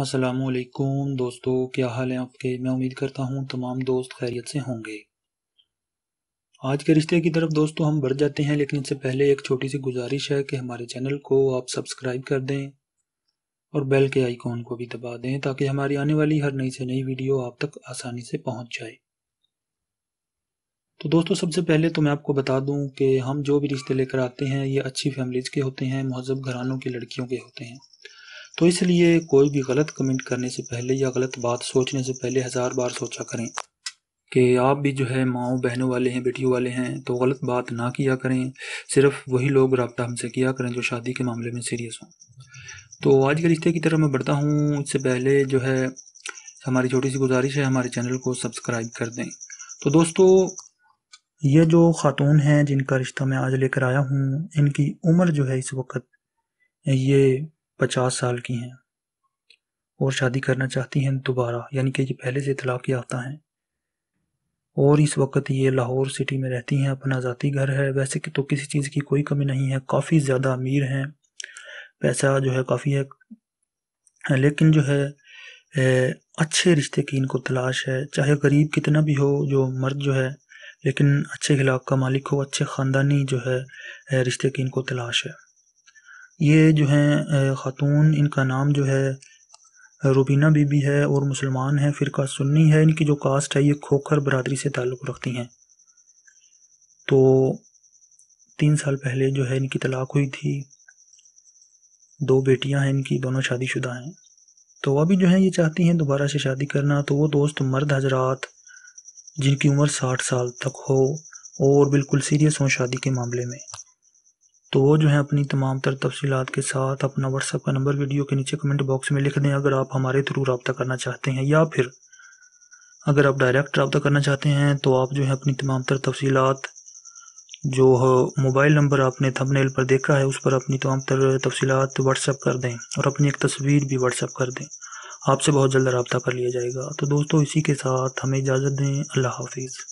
असलकुम दोस्तों क्या हाल है आपके मैं उम्मीद करता हूँ तमाम दोस्त खैरियत से होंगे आज के रिश्ते की तरफ दोस्तों हम बढ़ जाते हैं लेकिन इससे पहले एक छोटी सी गुजारिश है कि हमारे चैनल को आप सब्सक्राइब कर दें और बेल के आइकॉन को भी दबा दें ताकि हमारी आने वाली हर नई से नई वीडियो आप तक आसानी से पहुँच जाए तो दोस्तों सबसे पहले तो मैं आपको बता दूँ कि हम जो भी रिश्ते लेकर आते हैं ये अच्छी फैमिलीज के होते हैं महजब घरानों की लड़कियों के होते हैं तो इसलिए कोई भी गलत कमेंट करने से पहले या गलत बात सोचने से पहले हज़ार बार सोचा करें कि आप भी जो है माओ बहनों वाले हैं बेटियों वाले हैं तो गलत बात ना किया करें सिर्फ वही लोग रबता हमसे किया करें जो शादी के मामले में सीरियस हों तो आज के रिश्ते की तरफ मैं बढ़ता हूँ इससे पहले जो है हमारी छोटी सी गुजारिश है हमारे चैनल को सब्सक्राइब कर दें तो दोस्तों ये जो ख़ातून हैं जिनका रिश्ता मैं आज लेकर आया हूँ इनकी उम्र जो है इस वक्त ये पचास साल की हैं और शादी करना चाहती हैं दोबारा यानी कि ये पहले से तलाक़ याफ्ता हैं और इस वक्त ये लाहौर सिटी में रहती हैं अपना ज़ाती घर है वैसे कि तो किसी चीज़ की कोई कमी नहीं है काफ़ी ज़्यादा अमीर हैं पैसा जो है काफ़ी है लेकिन जो है ए, अच्छे रिश्ते की इनको तलाश है चाहे गरीब कितना भी हो जो मर्द जो है लेकिन अच्छे खिलाफ का मालिक हो अच्छे ख़ानदानी जो है रिश्ते की इनको तलाश है ये जो हैं ख़ातून इनका नाम जो है रुबीना बीबी है और मुसलमान है फ़िरका सुन्नी है इनकी जो कास्ट है ये खोखर बरदरी से ताल्लुक़ रखती हैं तो तीन साल पहले जो है इनकी तलाक हुई थी दो बेटियां हैं इनकी दोनों शादीशुदा हैं तो अभी जो है ये चाहती हैं दोबारा से शादी करना तो वो दोस्त मर्द हजरात जिनकी उम्र साठ साल तक हो और बिल्कुल सीरियस हों शादी के मामले में तो वो जो है अपनी तमाम तर तफसीत के साथ अपना व्हाट्सएप का नंबर वीडियो के नीचे कमेंट बॉक्स में लिख दें अगर आप हमारे थ्रू रबता करना चाहते हैं या फिर अगर आप डायरेक्ट रबता करना चाहते हैं तो आप जो है अपनी तमाम तर तफसीत जो मोबाइल नंबर आपने थंबनेल पर देखा है उस पर अपनी तमाम तर तफसीत व्हाट्सअप कर दें और अपनी एक तस्वीर भी व्हाट्सअप कर दें आपसे बहुत जल्द रबता कर लिया जाएगा तो दोस्तों इसी के साथ हमें इजाज़त दें अल्लाह हाफिज़